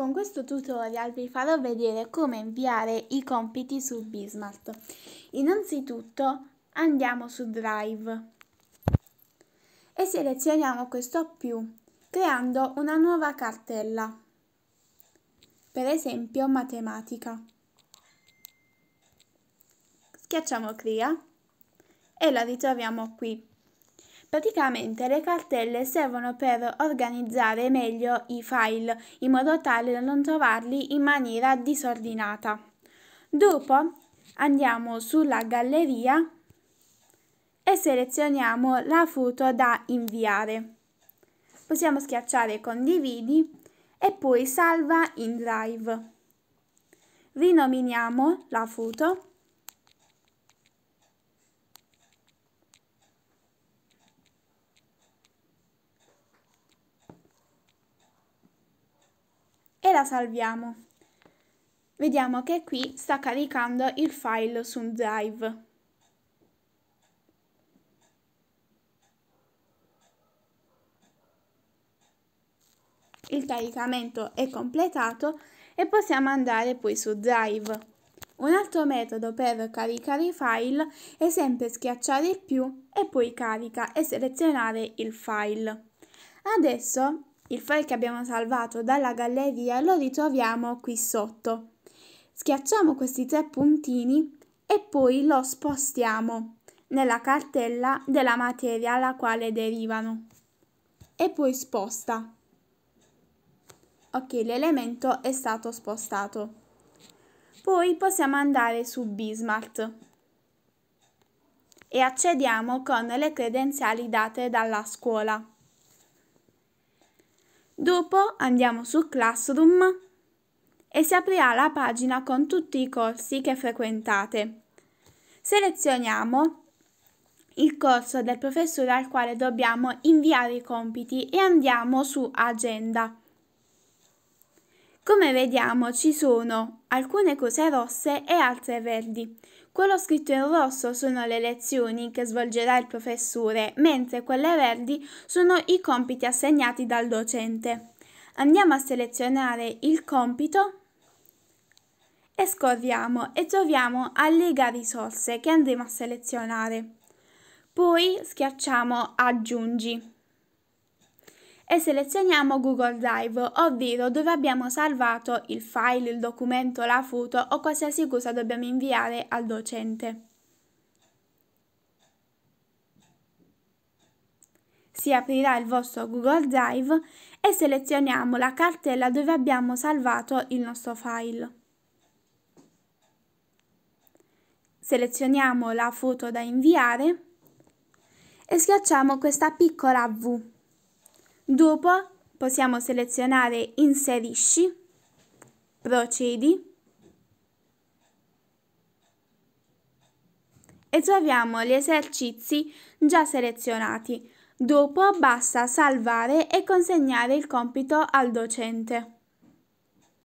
Con questo tutorial vi farò vedere come inviare i compiti su Bismart. Innanzitutto andiamo su Drive e selezioniamo questo più, creando una nuova cartella, per esempio matematica. Schiacciamo Crea e la ritroviamo qui. Praticamente le cartelle servono per organizzare meglio i file in modo tale da non trovarli in maniera disordinata. Dopo andiamo sulla galleria e selezioniamo la foto da inviare. Possiamo schiacciare condividi e poi salva in drive. Rinominiamo la foto la salviamo. Vediamo che qui sta caricando il file su un drive. Il caricamento è completato e possiamo andare poi su Drive. Un altro metodo per caricare i file è sempre schiacciare il più e poi carica e selezionare il file. Adesso il file che abbiamo salvato dalla galleria lo ritroviamo qui sotto. Schiacciamo questi tre puntini e poi lo spostiamo nella cartella della materia alla quale derivano e poi sposta. Ok, l'elemento è stato spostato. Poi possiamo andare su Bismart e accediamo con le credenziali date dalla scuola. Dopo andiamo su Classroom e si aprirà la pagina con tutti i corsi che frequentate. Selezioniamo il corso del professore al quale dobbiamo inviare i compiti e andiamo su Agenda. Come vediamo ci sono alcune cose rosse e altre verdi. Quello scritto in rosso sono le lezioni che svolgerà il professore, mentre quelle verdi sono i compiti assegnati dal docente. Andiamo a selezionare il compito e scorriamo e troviamo allega risorse che andremo a selezionare. Poi schiacciamo aggiungi e selezioniamo Google Drive, ovvero dove abbiamo salvato il file, il documento, la foto o qualsiasi cosa dobbiamo inviare al docente. Si aprirà il vostro Google Drive e selezioniamo la cartella dove abbiamo salvato il nostro file. Selezioniamo la foto da inviare e schiacciamo questa piccola V Dopo possiamo selezionare Inserisci, Procedi e troviamo gli esercizi già selezionati. Dopo basta salvare e consegnare il compito al docente.